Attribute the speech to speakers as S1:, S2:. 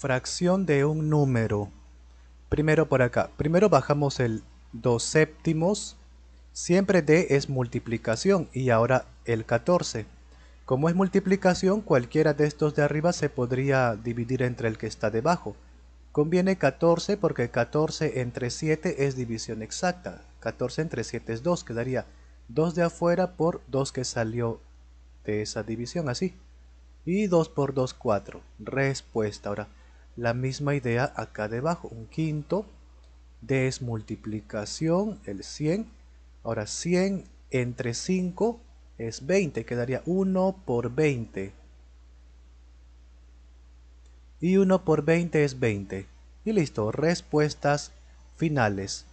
S1: fracción de un número. Primero por acá. Primero bajamos el 2 séptimos. Siempre D es multiplicación y ahora el 14. Como es multiplicación, cualquiera de estos de arriba se podría dividir entre el que está debajo. Conviene 14 porque 14 entre 7 es división exacta. 14 entre 7 es 2, quedaría 2 de afuera por 2 que salió de esa división, así. Y 2 por 2, 4. Respuesta. Ahora, la misma idea acá debajo, un quinto, desmultiplicación, el 100. Ahora 100 entre 5 es 20, quedaría 1 por 20. Y 1 por 20 es 20. Y listo, respuestas finales.